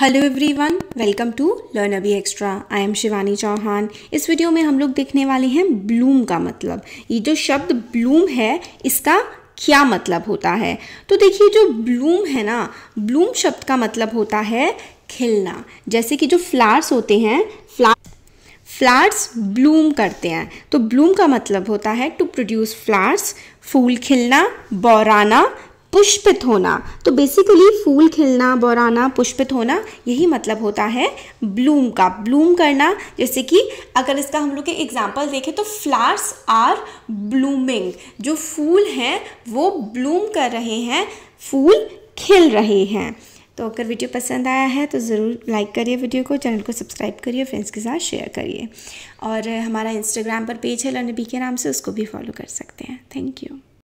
hello everyone welcome to learn अभी extra I am Shivani Chauhan इस video में हम लोग देखने वाले हैं ब्लूम का मतलब ये जो शब्द ब्लूम है इसका क्या मतलब होता है तो देखिए जो ब्लूम है ना ब्लूम शब्द का मतलब होता है खिलना जैसे कि जो फ्लावर्स होते हैं फ्लावर फ्लावर्स ब्लूम करते हैं तो ब्लूम का मतलब होता है टू प्रोड्यूस फ्लावर्स फूल खिलना बौराना पुष्पित होना तो बेसिकली फूल खिलना बोराना पुष्पित होना यही मतलब होता है ब्लूम का ब्लूम करना जैसे कि अगर इसका हम लोग एग्जाम्पल देखें तो फ्लावर्स आर ब्लूमिंग जो फूल हैं वो ब्लूम कर रहे हैं फूल खिल रहे हैं तो अगर वीडियो पसंद आया है तो ज़रूर लाइक करिए वीडियो को चैनल को सब्सक्राइब करिए फ्रेंड्स के साथ शेयर करिए और हमारा इंस्टाग्राम पर पेज है लर्न बी के नाम से उसको भी फॉलो कर सकते हैं थैंक यू